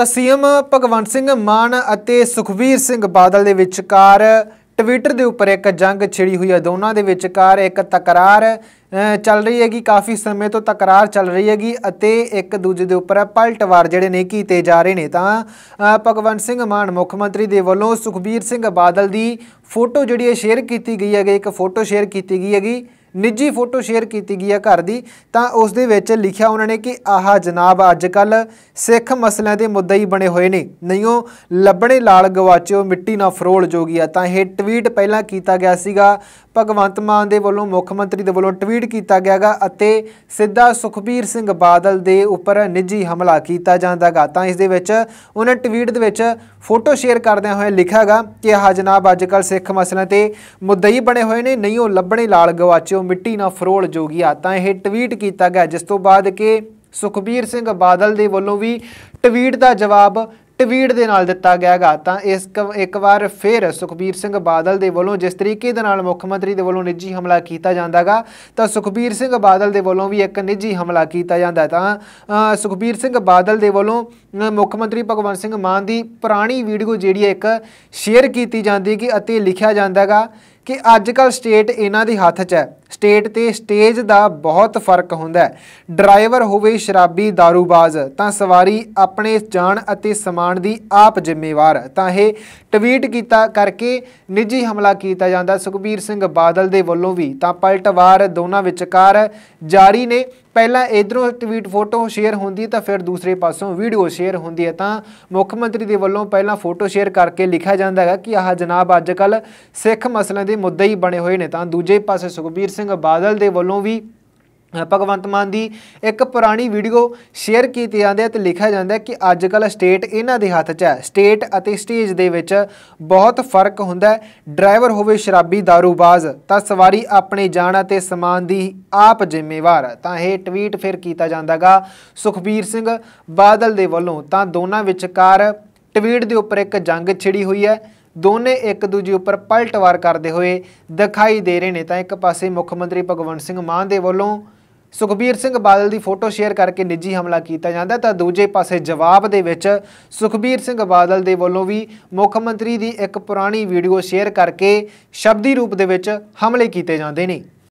ਤਾਂ ਸੀਐਮ ਭਗਵੰਤ ਸਿੰਘ ਮਾਨ ਅਤੇ ਸੁਖਵੀਰ ਸਿੰਘ ਬਾਦਲ ਦੇ ਵਿਚਕਾਰ ਟਵਿੱਟਰ ਦੇ ਉੱਪਰ ਇੱਕ ਜੰਗ ਛਿੜੀ ਹੋਈ ਹੈ ਦੋਨਾਂ ਦੇ ਵਿਚਕਾਰ ਇੱਕ ਤਕਰਾਰ ਚੱਲ ਰਹੀ ਹੈਗੀ ਕਾਫੀ ਸਮੇਂ ਤੋਂ ਤਕਰਾਰ ਚੱਲ ਰਹੀ ਹੈਗੀ ਅਤੇ ਇੱਕ ਦੂਜੇ ਦੇ ਉੱਪਰ ਪਲਟਵਾਰ ਜਿਹੜੇ ਨੇ ਕੀਤੇ ਜਾ ਰਹੇ ਨੇ ਤਾਂ ਭਗਵੰਤ ਸਿੰਘ ਮਾਨ ਮੁੱਖ ਮੰਤਰੀ ਦੇ ਵੱਲੋਂ ਸੁਖਬੀਰ ਸਿੰਘ ਬਾਦਲ ਦੀ ਫੋਟੋ ਜਿਹੜੀ ਹੈ ਸ਼ੇਅਰ ਕੀਤੀ ਗਈ ਹੈਗੀ ਇੱਕ ਫੋਟੋ ਸ਼ੇਅਰ ਕੀਤੀ ਗਈ ਹੈਗੀ ਨਿੱਜੀ ਫੋਟੋ ਸ਼ੇਅਰ ਕੀਤੀ ਗਈ ਹੈ ਘਰ ਦੀ ਤਾਂ ਉਸ ਦੇ ਵਿੱਚ ਲਿਖਿਆ ਉਹਨਾਂ ਨੇ ਕਿ ਆਹਾ ਜਨਾਬ ਅੱਜ ਕੱਲ ਸਿੱਖ ਮਸਲਿਆਂ ਦੇ ਮੁੱਦੇ ਹੀ ਬਣੇ ਹੋਏ ਨੇ ਨਹੀਂਓ ਲੱਭਣੇ ਲਾਲ ਗਵਾਚਿਓ ਮਿੱਟੀ ਨਾ ਫਰੋਲ ਜੋਗੀਆ ਤਾਂ ਇਹ ਟਵੀਟ ਪਹਿਲਾਂ ਕੀਤਾ ਗਿਆ ਸੀਗਾ ਭਗਵੰਤ ਮਾਨ ਦੇ ਵੱਲੋਂ ਮੁੱਖ ਮੰਤਰੀ ਦੇ ਵੱਲੋਂ ਟਵੀਟ ਕੀਤਾ ਗਿਆਗਾ ਅਤੇ ਸਿੱਧਾ ਸੁਖਬੀਰ ਸਿੰਘ ਬਾਦਲ ਦੇ ਉੱਪਰ ਨਿੱਜੀ ਹਮਲਾ ਕੀਤਾ ਜਾਂਦਾਗਾ ਤਾਂ ਇਸ ਦੇ ਵਿੱਚ ਉਹਨੇ ਟਵੀਟ ਦੇ ਵਿੱਚ ਫੋਟੋ ਸ਼ੇਅਰ ਕਰਦਿਆਂ ਹੋਏ ਲਿਖਿਆਗਾ ਕਿ ਆਹ ਜਨਾਬ ਅੱਜਕੱਲ ਸਿੱਖ ਮਸਲਿਆਂ ਤੇ ਮੁੱਦਈ ਬਣੇ ਹੋਏ ਨੇ ਨਹੀਂ ਉਹ ਲੱਭਣੇ ਲਾਲ ਗਵਾਚਿਓ ਮਿੱਟੀ ਨਾ ਫਰੋਲ ਜੋਗੀਆ ਤਾਂ ਇਹ ਟਵੀਟ ਕੀਤਾ ਗਿਆ ਜਿਸ ਤੋਂ ਬਾਅਦ ਕਿ ਸੁਖਬੀਰ ਸਿੰਘ ਬਾਦਲ ਦੇ ਵੱਲੋਂ ਵੀ ਟਵੀਟ ਦਾ ਜਵਾਬ ਟਵੀਟ ਦੇ ਨਾਲ ਦਿੱਤਾ ਗਿਆ ਹੈਗਾ ਤਾਂ ਇਸ ਇੱਕ ਵਾਰ ਫਿਰ ਸੁਖਬੀਰ ਸਿੰਘ ਬਾਦਲ ਦੇ ਵੱਲੋਂ ਜਿਸ ਤਰੀਕੇ ਦੇ ਨਾਲ ਮੁੱਖ ਮੰਤਰੀ ਦੇ ਵੱਲੋਂ ਨਿੱਜੀ ਹਮਲਾ ਕੀਤਾ ਜਾਂਦਾਗਾ ਤਾਂ ਸੁਖਬੀਰ ਸਿੰਘ ਬਾਦਲ ਦੇ ਵੱਲੋਂ ਵੀ ਇੱਕ ਨਿੱਜੀ ਹਮਲਾ ਕੀਤਾ ਜਾਂਦਾ ਤਾਂ ਸੁਖਬੀਰ ਸਿੰਘ ਬਾਦਲ ਦੇ ਵੱਲੋਂ ਮੁੱਖ ਮੰਤਰੀ ਭਗਵੰਤ ਸਿੰਘ ਮਾਨ ਦੀ ਪੁਰਾਣੀ ਵੀਡੀਓ ਜਿਹੜੀ ਇੱਕ ਸ਼ੇਅਰ ਕੀਤੀ ਜਾਂਦੀ ਕਿ ਅਤੇ ਲਿਖਿਆ ਜਾਂਦਾਗਾ ਕਿ ਅੱਜ ਕੱਲ ਸਟੇਟ ਇਹਨਾਂ ਦੇ ਹੱਥ 'ਚ ਹੈ ਸਟੇਟ ਤੇ ਸਟੇਜ ਦਾ ਬਹੁਤ ਫਰਕ ਹੁੰਦਾ ਹੈ ਡਰਾਈਵਰ ਹੋਵੇ ਸ਼ਰਾਬੀ दारूबाज़ ਤਾਂ ਸਵਾਰੀ ਆਪਣੇ ਜਾਨ ਅਤੇ ਸਮਾਨ ਦੀ ਆਪ ਜ਼ਿੰਮੇਵਾਰ ਤਾਂ ਇਹ ਟਵੀਟ ਕੀਤਾ ਕਰਕੇ ਨਿੱਜੀ ਹਮਲਾ ਕੀਤਾ ਜਾਂਦਾ ਸੁਖਬੀਰ ਸਿੰਘ ਬਾਦਲ ਦੇ ਵੱਲੋਂ ਵੀ ਤਾਂ ਪਲਟਵਾਰ ਦੋਨਾਂ ਵਿਚਕਾਰ ਜਾਰੀ ਨੇ ਪਹਿਲਾਂ ਇਧਰੋਂ ਟਵੀਟ ਫੋਟੋ ਸ਼ੇਅਰ ਹੁੰਦੀ ਤਾਂ ਫਿਰ ਦੂਸਰੇ ਪਾਸੋਂ ਵੀਡੀਓ ਸ਼ੇਅਰ ਹੁੰਦੀ ਹੈ ਤਾਂ ਮੁੱਖ ਮੰਤਰੀ ਦੇ ਵੱਲੋਂ ਪਹਿਲਾਂ ਫੋਟੋ ਸ਼ੇਅਰ ਕਰਕੇ ਲਿਖਿਆ ਜਾਂਦਾ ਹੈ ਕਿ ਆਹ ਜਨਾਬ ਅੱਜ ਕੱਲ ਸਿੱਖ ਮਸਲਿਆਂ ਦੇ ਮੁੱਦੇ ਹੀ ਬਣੇ ਹੋਏ ਨੇ ਤਾਂ ਦੂਜੇ ਪਾਸੇ ਸੁਖਬੀਰ ਸਿੰਘ ਬਾਦਲ ਦੇ ਵੱਲੋਂ ਵੀ ਭਗਵੰਤ ਮਾਨ ਦੀ ਇੱਕ ਪੁਰਾਣੀ ਵੀਡੀਓ ਸ਼ੇਅਰ ਕੀਤੀ ਜਾਂਦੀ ਹੈ ਤੇ ਲਿਖਿਆ ਜਾਂਦਾ ਹੈ ਕਿ ਅੱਜ ਕੱਲ ਸਟੇਟ ਇਹਨਾਂ ਦੇ ਹੱਥ 'ਚ ਹੈ ਸਟੇਟ ਅਤੇ ਸਟੇਜ ਦੇ ਵਿੱਚ ਬਹੁਤ ਫਰਕ ਹੁੰਦਾ ਹੈ ਡਰਾਈਵਰ ਹੋਵੇ ਸ਼ਰਾਬੀ दारूबाज़ ਤਾਂ ਸਵਾਰੀ ਆਪਣੇ ਜਾਨ ਅਤੇ ਸਮਾਨ ਦੀ ਆਪ ਜ਼ਿੰਮੇਵਾਰ ਹੈ ਤਾਂ ਇਹ ਟਵੀਟ ਫਿਰ ਕੀਤਾ ਜਾਂਦਾਗਾ ਸੁਖਬੀਰ ਸਿੰਘ ਬਾਦਲ ਦੇ ਵੱਲੋਂ ਤਾਂ ਦੋਨਾਂ ਵਿਚਕਾਰ ਟਵੀਟ ਦੇ ਉੱਪਰ ਇੱਕ ਜੰਗ ਛਿੜੀ ਹੋਈ ਹੈ ਦੋਨੇ ਇੱਕ ਦੂਜੇ ਉੱਪਰ ਪਲਟਵਾਰ ਕਰਦੇ ਹੋਏ ਦਿਖਾਈ ਦੇ ਰਹੇ ਨੇ ਤਾਂ ਇੱਕ ਪਾਸੇ ਮੁੱਖ ਮੰਤਰੀ ਭਗਵੰਤ ਸਿੰਘ ਮਾਨ ਦੇ ਵੱਲੋਂ ਸੁਖਬੀਰ ਸਿੰਘ ਬਾਦਲ ਦੀ ਫੋਟੋ ਸ਼ੇਅਰ ਕਰਕੇ ਨਿੱਜੀ ਹਮਲਾ ਕੀਤਾ ਜਾਂਦਾ ਤਾਂ ਦੂਜੇ ਪਾਸੇ ਜਵਾਬ ਦੇ ਵਿੱਚ ਸੁਖਬੀਰ ਸਿੰਘ ਬਾਦਲ ਦੇ ਵੱਲੋਂ ਵੀ ਮੁੱਖ ਮੰਤਰੀ ਦੀ ਇੱਕ ਪੁਰਾਣੀ ਵੀਡੀਓ ਸ਼ੇਅਰ ਕਰਕੇ ਸ਼ਬਦੀ ਰੂਪ ਦੇ ਵਿੱਚ ਹਮਲੇ ਕੀਤੇ ਜਾਂਦੇ ਨੇ